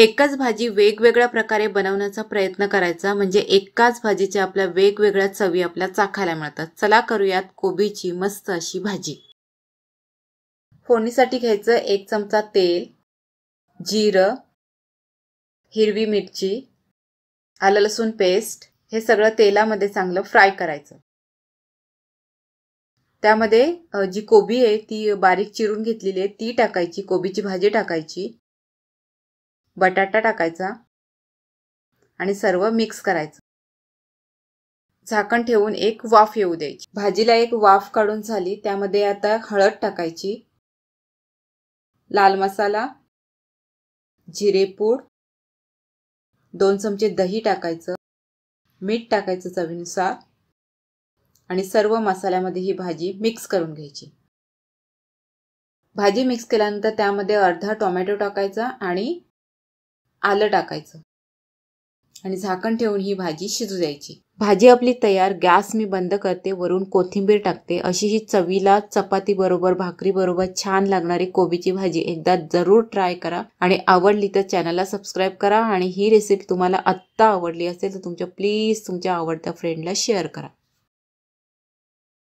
एकच भाजी वेगवेगळ्या प्रकारे बनवण्याचा प्रयत्न करायचा म्हणजे एकाच भाजीच्या आपल्या वेगवेगळ्या चवी आपल्या चाखायला मिळतात चला करूयात कोबीची मस्त अशी भाजी फोडणीसाठी घ्यायचं एक चमचा तेल जिरं हिरवी मिरची आलं लसूण पेस्ट हे सगळं तेलामध्ये चांगलं फ्राय करायचं त्यामध्ये जी कोबी आहे ती बारीक चिरून घेतलेली आहे ती टाकायची कोबीची भाजी टाकायची बटाटा टाकायचा आणि सर्व मिक्स करायचं झाकण ठेवून एक वाफ येऊ द्यायची भाजीला एक वाफ काढून झाली त्यामध्ये आता हळद टाकायची लाल मसाला जिरेपूड दोन चमचे दही टाकायचं मीठ टाकायचं चवीनुसार आणि सर्व मसाल्यामध्ये ही भाजी मिक्स करून घ्यायची भाजी मिक्स केल्यानंतर त्यामध्ये अर्धा टोमॅटो टाकायचा आणि आलं टाकायचं आणि झाकण ठेवून ही भाजी शिजू द्यायची भाजी आपली तयार गॅस मी बंद करते वरून कोथिंबीर टाकते अशी ही चवीला चपाती बरोबर भाकरी बरोबर छान लागणारी कोबीची भाजी एकदा जरूर ट्राय करा आणि आवडली तर चॅनलला सबस्क्राईब करा आणि ही रेसिपी तुम्हाला आत्ता आवडली असेल तर तुमच्या प्लीज तुमच्या आवडत्या फ्रेंडला शेअर करा